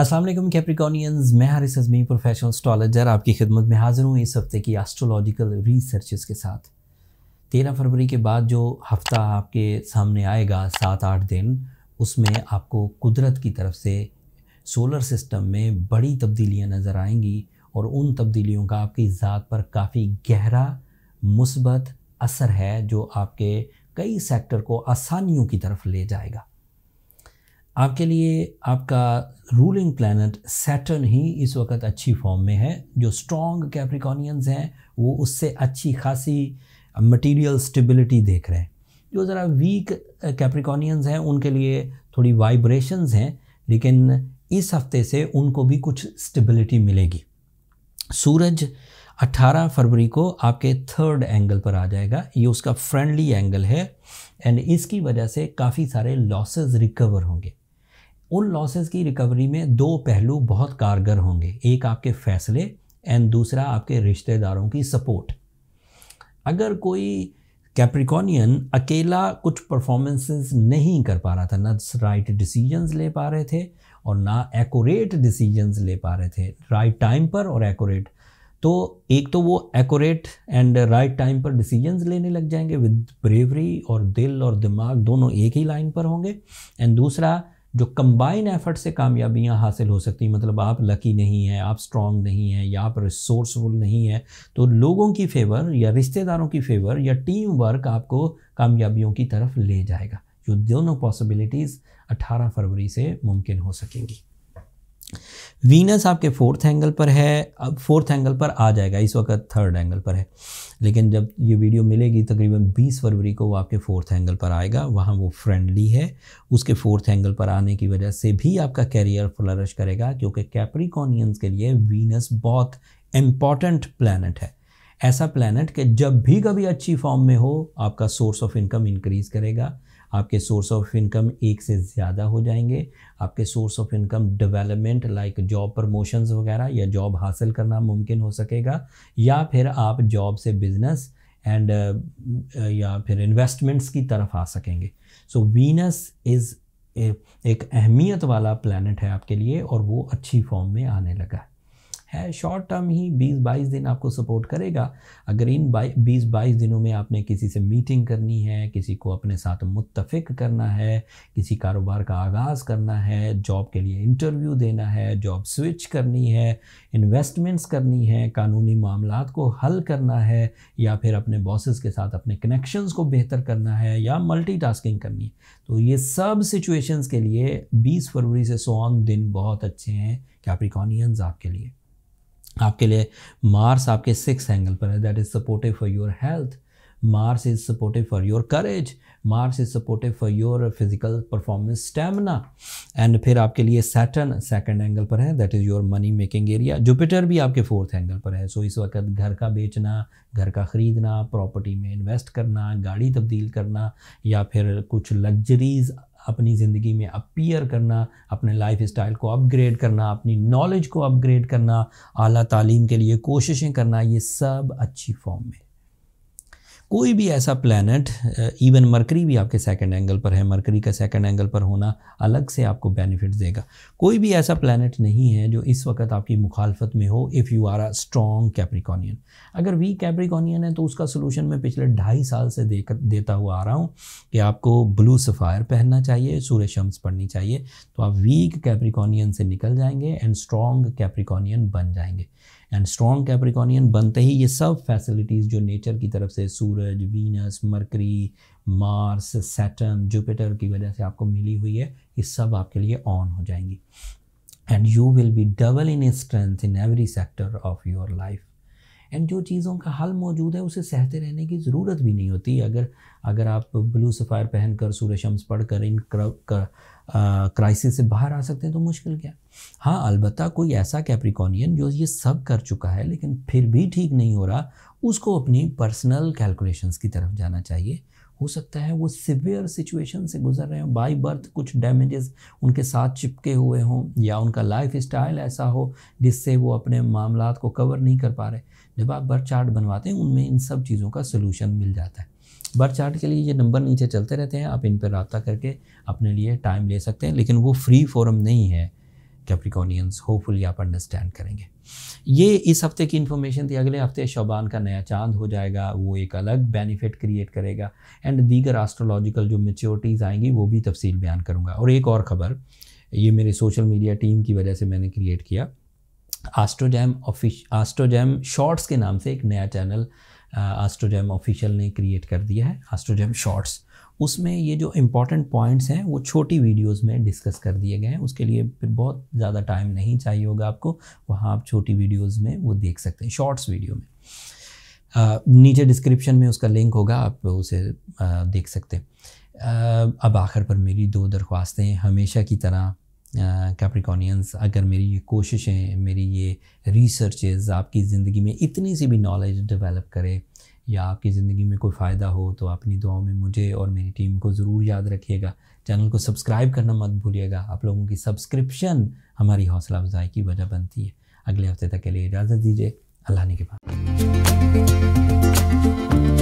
Aslam Capricornians मैं Haris Azmi professional astrologer आपकी खिदमत में हाज़िर हूँ इस हफ्ते की एस्ट्रोलॉजिकल रिसर्चेस के साथ तेरह फरवरी के बाद जो हफ्ता आपके सामने आएगा सात आठ दिन उसमें आपको कुदरत की तरफ से सोलर सिस्टम में बड़ी तब्दीलियाँ नज़र आएंगी और उन तब्दीलियों का आपकी ज़ात पर काफ़ी गहरा मुसबत असर है जो आपके कई सेक्टर को आसानियों की तरफ ले जाएगा आपके लिए आपका रूलिंग प्लानट सैटर्न ही इस वक्त अच्छी फॉर्म में है जो स्ट्रॉन्ग कैप्रिकॉनियंस हैं वो उससे अच्छी खासी मटेरियल स्टेबिलिटी देख रहे हैं जो ज़रा वीक कैप्रिकॉनियंस हैं उनके लिए थोड़ी वाइब्रेशंस हैं लेकिन इस हफ्ते से उनको भी कुछ स्टेबिलिटी मिलेगी सूरज 18 फरवरी को आपके थर्ड एंगल पर आ जाएगा ये उसका फ्रेंडली एंगल है एंड इसकी वजह से काफ़ी सारे लॉसेस रिकवर होंगे उन लॉसेस की रिकवरी में दो पहलू बहुत कारगर होंगे एक आपके फैसले एंड दूसरा आपके रिश्तेदारों की सपोर्ट अगर कोई कैप्रिकॉनियन अकेला कुछ परफॉर्मेंसेस नहीं कर पा रहा था ना राइट डिसीजंस ले पा रहे थे और ना एकोरेट डिसीजंस ले पा रहे थे राइट टाइम पर और एकोरेट तो एक तो वो एकोरेट एंड राइट टाइम पर डिसीजंस लेने लग जाएंगे विद ब्रेवरी और दिल और दिमाग दोनों एक ही लाइन पर होंगे एंड दूसरा जो कंबाइन एफर्ट से कामयाबियां हासिल हो सकती हैं मतलब आप लकी नहीं हैं आप स्ट्रॉन्ग नहीं हैं या आप रिसोर्सफुल नहीं हैं तो लोगों की फेवर या रिश्तेदारों की फेवर या टीम वर्क आपको कामयाबियों की तरफ ले जाएगा जो दोनों पॉसिबिलिटीज़ 18 फरवरी से मुमकिन हो सकेंगी वीनस आपके फोर्थ एंगल पर है अब फोर्थ एंगल पर आ जाएगा इस वक्त थर्ड एंगल पर है लेकिन जब ये वीडियो मिलेगी तकरीबन 20 फरवरी को वो आपके फोर्थ एंगल पर आएगा वहाँ वो फ्रेंडली है उसके फोर्थ एंगल पर आने की वजह से भी आपका कैरियर फ्लरिश करेगा क्योंकि कैप्रिकॉनियंस के लिए वीनस बहुत इम्पॉर्टेंट प्लानट है ऐसा प्लानट कि जब भी कभी अच्छी फॉर्म में हो आपका सोर्स ऑफ इनकम इंक्रीज़ करेगा आपके सोर्स ऑफ इनकम एक से ज़्यादा हो जाएंगे आपके source of income development like job promotions वगैरह या जॉब हासिल करना मुमकिन हो सकेगा या फिर आप जॉब से बिज़नेस एंड uh, या फिर इन्वेस्टमेंट्स की तरफ आ सकेंगे सो वीनस इज़ एक अहमियत वाला प्लानट है आपके लिए और वो अच्छी फॉर्म में आने लगा है है शॉर्ट टर्म ही 20-22 दिन आपको सपोर्ट करेगा अगर इन 20-22 दिनों में आपने किसी से मीटिंग करनी है किसी को अपने साथ मुतफिक करना है किसी कारोबार का आगाज़ करना है जॉब के लिए इंटरव्यू देना है जॉब स्विच करनी है इन्वेस्टमेंट्स करनी है कानूनी मामला को हल करना है या फिर अपने बॉसेस के साथ अपने कनेक्शन को बेहतर करना है या टास्किंग करनी है तो ये सब सिचुएशंस के लिए 20 फरवरी से सोन दिन बहुत अच्छे हैं कैप्रिकॉनियंस आपके लिए आपके लिए मार्स आपके सिक्स एंगल पर है that is supportive for your health Mars is supportive for your courage Mars is supportive for your physical performance stamina and फिर आपके लिए सैटन सेकंड एंगल पर है that is your money making area Jupiter भी आपके fourth angle पर है सो so इस वक्त घर का बेचना घर का ख़रीदना प्रॉपर्टी में इन्वेस्ट करना गाड़ी तब्दील करना या फिर कुछ लग्जरीज़ अपनी ज़िंदगी में अपीयर करना अपने लाइफ स्टाइल को अपग्रेड करना अपनी नॉलेज को अपग्रेड करना अली तालीम के लिए कोशिशें करना ये सब अच्छी फॉर्म में कोई भी ऐसा प्लानट इवन मरकरी भी आपके सेकंड एंगल पर है मरकरी का सेकंड एंगल पर होना अलग से आपको बेनिफिट देगा कोई भी ऐसा प्लानट नहीं है जो इस वक्त आपकी मुखालफत में हो if you are a strong Capricornian अगर वी कैप्रिकॉनियन है तो उसका सोलूशन मैं पिछले ढाई साल से दे देता हुआ आ रहा हूँ कि आपको ब्लू सफ़ायर पहनना चाहिए सूर्य शम्स पढ़नी चाहिए तो आप वीक कैप्रिकॉनियन से निकल जाएंगे एंड स्ट्रॉन्ग कैप्रिकॉनियन बन जाएंगे एंड स्ट्रॉन्ग कैप्रिकॉनियन बनते ही ये सब फैसिलिटीज़ जो नेचर की तरफ से सूरज Venus Mercury Mars Saturn Jupiter की वजह से आपको मिली हुई है ये सब आपके लिए ऑन हो जाएंगी and you will be double in strength in every sector of your life and जो चीज़ों का हल मौजूद है उसे सहते रहने की ज़रूरत भी नहीं होती अगर अगर आप ब्लू सफ़ायर पहन कर सूर्य शम्स पढ़ कर इन क्राइसिस से बाहर आ सकते हैं तो मुश्किल क्या हाँ अलबत्त कोई ऐसा कैप्रिकॉनियन जो ये सब कर चुका है लेकिन फिर भी ठीक नहीं हो रहा उसको अपनी पर्सनल कैलकुलेशंस की तरफ जाना चाहिए हो सकता है वो सिवियर सिचुएशन से गुजर रहे हों बाई बर्थ कुछ डैमेजेस उनके साथ चिपके हुए हों या उनका लाइफ स्टाइल ऐसा हो जिससे वो अपने मामला को कवर नहीं कर पा रहे जब आप बर्थ चार्ट बनवाते हैं उनमें इन सब चीज़ों का सोल्यूशन मिल जाता है बर्थ चार्ट के लिए ये नंबर नीचे चलते रहते हैं आप इन पर रबता करके अपने लिए टाइम ले सकते हैं लेकिन वो फ्री फोरम नहीं है कैप्रिकॉनियंस होपफुली आप अंडरस्टैंड करेंगे ये इस हफ्ते की इन्फॉर्मेशन थी अगले हफ्ते शोबान का नया चांद हो जाएगा वो एक अलग बेनिफिट क्रिएट करेगा एंड दीगर एस्ट्रोलॉजिकल जो मेच्योरिटीज़ आएंगी वो भी तफसील बयान करूँगा और एक और ख़बर ये मेरे सोशल मीडिया टीम की वजह से मैंने क्रिएट किया आस्ट्रोजैम ऑफिश आस्ट्रोजैम शॉर्ट्स के नाम से एक नया चैनल आस्ट्रोजैम ऑफिशियल ने क्रिएट कर दिया है आस्ट्रोजैम शॉर्ट्स उसमें ये जो इम्पॉर्टेंट पॉइंट्स हैं वो छोटी वीडियोस में डिस्कस कर दिए गए हैं उसके लिए फिर बहुत ज़्यादा टाइम नहीं चाहिए होगा आपको वहाँ आप छोटी वीडियोस में वो देख सकते हैं शॉर्ट्स वीडियो में आ, नीचे डिस्क्रिप्शन में उसका लिंक होगा आप उसे आ, देख सकते हैं अब आखिर पर मेरी दो दरख्वास्तें हमेशा की तरह कैप्रिकॉनियंस अगर मेरी ये कोशिशें मेरी ये रिसर्चेज़ आपकी ज़िंदगी में इतनी सी भी नॉलेज डेवलप करे या आपकी ज़िंदगी में कोई फ़ायदा हो तो अपनी दुआओं में मुझे और मेरी टीम को ज़रूर याद रखिएगा चैनल को सब्सक्राइब करना मत भूलिएगा आप लोगों की सब्सक्रिप्शन हमारी हौसला अफजाई की वजह बनती है अगले हफ्ते तक के लिए इजाज़त दीजिए अल्लाह ने के बाद